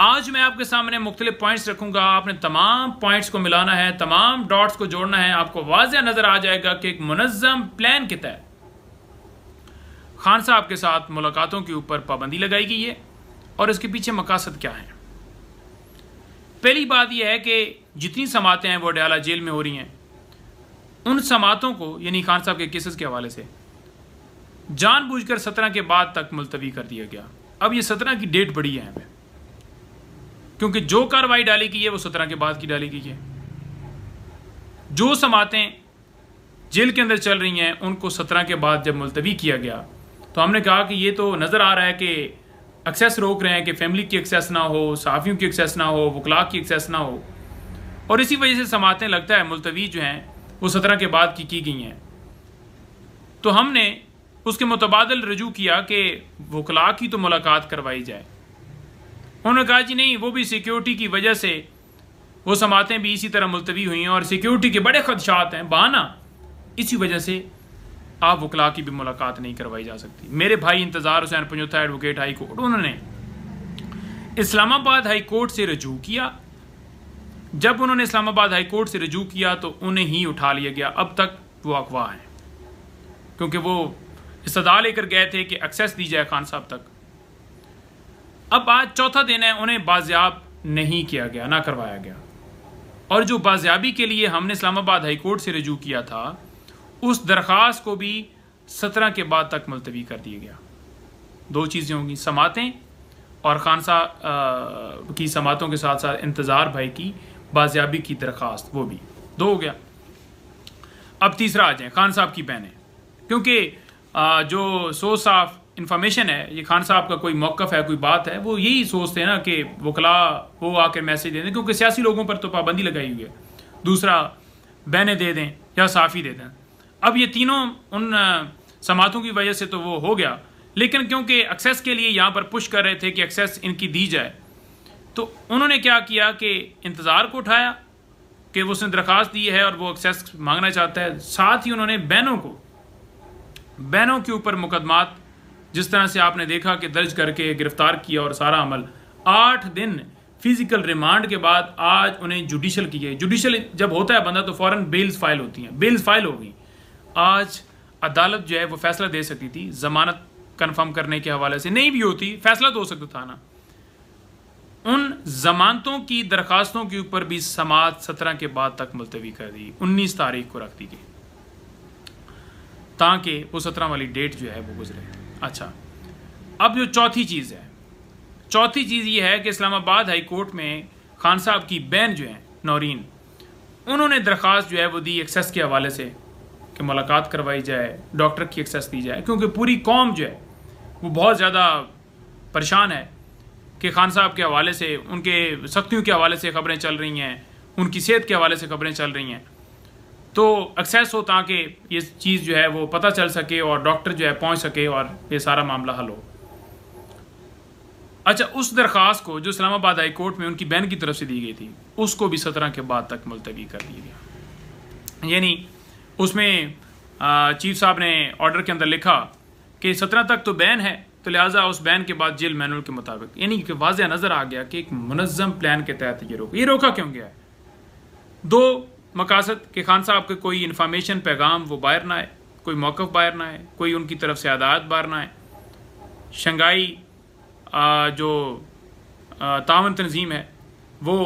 आज मैं आपके सामने मुख्तलि पॉइंट्स रखूंगा आपने तमाम पॉइंट्स को मिलाना है तमाम डॉट्स को जोड़ना है आपको वाजिया नजर आ जाएगा कि एक मुनजम प्लान के तहत खान साहब के साथ मुलाकातों के ऊपर पाबंदी लगाई गई है और इसके पीछे मकासद क्या है पहली बात यह है कि जितनी समातें हैं वो डयाला जेल में हो रही हैं उन समातों को यानी खान साहब के केसेस के हवाले से जानबूझकर सत्रह के बाद तक मुलतवी कर दिया गया अब ये सत्रह की डेट बढ़ी है हमें क्योंकि जो कार्रवाई डाली गई है वो सत्रह के बाद की डाली गई है जो समातें जेल के अंदर चल रही हैं उनको सत्रह के बाद जब मुलतवी किया गया तो हमने कहा कि ये तो नज़र आ रहा है कि एक्सेस रोक रहे हैं कि फैमिली की एक्सेस ना हो सहाफ़ियों की एक्सेस ना हो वकला की एक्सेस ना हो और इसी वजह से समातें लगता है मुलतवी जो हैं वो सत्रह के बाद की की गई हैं तो हमने उसके मुतबाद रजू किया कि वकला की तो मुलाकात करवाई जाए उन्होंने कहा जी नहीं वो भी सिक्योरिटी की वजह से वो समातें भी इसी तरह मुलतवी हुई हैं और सिक्योरिटी के बड़े खदशात हैं बहाना इसी वजह से आप वकला की भी मुलाकात नहीं करवाई जा सकती मेरे भाई Intizar Hussain Panjotha advocate high court उन्होंने इस्लामाबाद हाई कोर्ट से रजू किया जब उन्होंने इस्लामाबाद हाई कोर्ट से रजू किया तो उन्हें ही उठा लिया गया अब तक वो अगवा हैं क्योंकि वो इस्तः लेकर गए थे कि एक्सेस दी जाए खान साहब तक अब आज चौथा दिन है उन्हें बाजियाब नहीं किया गया ना करवाया गया और जो बाजियाबी के लिए हमने इस्लामाबाद हाई कोर्ट से रजू किया था उस दरख्वास्त को भी सत्रह के बाद तक मुलतवी कर दिया गया दो चीज़ें होंगी समातें और खान साहब की समातों के साथ साथ इंतज़ार भाई की बाजियाबी की दरख्वास्त वो भी दो हो गया अब तीसरा आ जाए खान साहब की बहनें क्योंकि जो सो साफ इन्फॉर्मेशन है ये खान साहब का कोई मौकफ है कोई बात है वो यही सोचते हैं ना कि वकला वो आके मैसेज दे दें क्योंकि सियासी लोगों पर तो पाबंदी लगाई हुई है दूसरा बहने दे दें या साफ़ी दे दें अब ये तीनों उन समातों की वजह से तो वो हो गया लेकिन क्योंकि एक्सेस के लिए यहाँ पर पुश कर रहे थे कि एक्सेस इनकी दी जाए तो उन्होंने क्या किया कि इंतज़ार को उठाया कि उसने दरख्वास्त दी है और वो एक्सेस मांगना चाहता है साथ ही उन्होंने बैनों को बैनों के ऊपर मुकदमा जिस तरह से आपने देखा कि दर्ज करके गिरफ्तार किया और सारा अमल आठ दिन फिजिकल रिमांड के बाद आज उन्हें जुडिशल की गई जुडिशल जब होता है बंदा तो फ़ौरन बेल्स फाइल होती हैं बेल्स फाइल हो गई आज अदालत जो है वो फैसला दे सकती थी जमानत कन्फर्म करने के हवाले से नहीं भी होती फैसला तो हो सकता था ना उन जमानतों की दरखास्तों के ऊपर भी समाज सत्रह के बाद तक मुलतवी कर दी उन्नीस तारीख को रख दी गई ताकि वो सत्रह वाली डेट जो है वो गुजरे अच्छा अब जो चौथी चीज़ है चौथी चीज़ ये है कि इस्लामाबाद हाई कोर्ट में खान साहब की बहन जो है नौरीन उन्होंने दरख्वास्त जो है वो दी एक्सेस के हवाले से कि मुलाकात करवाई जाए डॉक्टर की एक्सेस दी जाए क्योंकि पूरी कौम जो है वो बहुत ज़्यादा परेशान है कि खान साहब के हवाले से उनके सख्तियों के हवाले से खबरें चल रही हैं उनकी सेहत के हवाले से खबरें चल रही हैं तो एक्सेस हो ताकि ये चीज़ जो है वो पता चल सके और डॉक्टर जो है पहुंच सके और ये सारा मामला हल हो अच्छा उस दरख्वास्त को जो इस्लामाबाद हाई कोर्ट में उनकी बहन की तरफ से दी गई थी उसको भी सत्रह के बाद तक मुलतवी कर दिया गया यानी उसमें चीफ साहब ने ऑर्डर के अंदर लिखा कि सत्रह तक तो बैन है तो लिहाजा उस बैन के बाद जेल मैनुअल के मुताबिक यानी कि वाजह नज़र आ गया कि एक मुनजम प्लान के तहत ये रोका ये रोका क्यों गया है दो मकासद कि खान साहब के कोई इन्फॉर्मेशन पैगाम वो बाहर ना आए कोई मौक़ बाहर ना आए कोई उनकी तरफ से आदात बाहर ना आए शंघाई जो तावन तंजीम है वो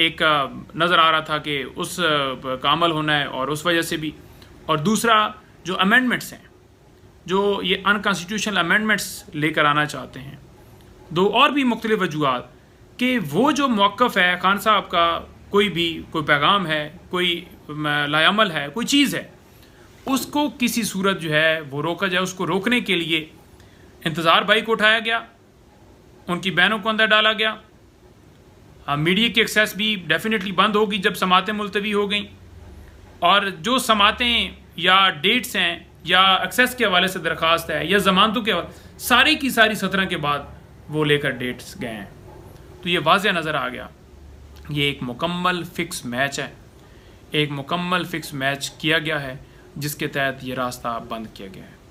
एक नज़र आ रहा था कि उस का अमल होना है और उस वजह से भी और दूसरा जो अमेंडमेंट्स हैं जो ये अनकॉन्स्टिट्यूशनल अमेंडमेंट्स लेकर आना चाहते हैं दो और भी मुख्तलिफ वजूहत कि वो जो मौक़ है खान साहब का कोई भी कोई पैगाम है कोई लायामल है कोई चीज़ है उसको किसी सूरत जो है वो रोका जाए उसको रोकने के लिए इंतज़ार भाई को उठाया गया उनकी बहनों को अंदर डाला गया मीडिया की एक्सेस भी डेफिनेटली बंद होगी जब समातें मुलतवी हो गई और जो समातें या डेट्स हैं या एक्सेस के हवाले से दरख्वास्त है या जमानतों के सारी की सारी सत्रह के बाद वो लेकर डेट्स गए हैं तो ये वाजिया नज़र आ गया ये एक मुकम्मल फ़िक्स मैच है एक मुकम्मल फ़िक्स मैच किया गया है जिसके तहत ये रास्ता बंद किया गया है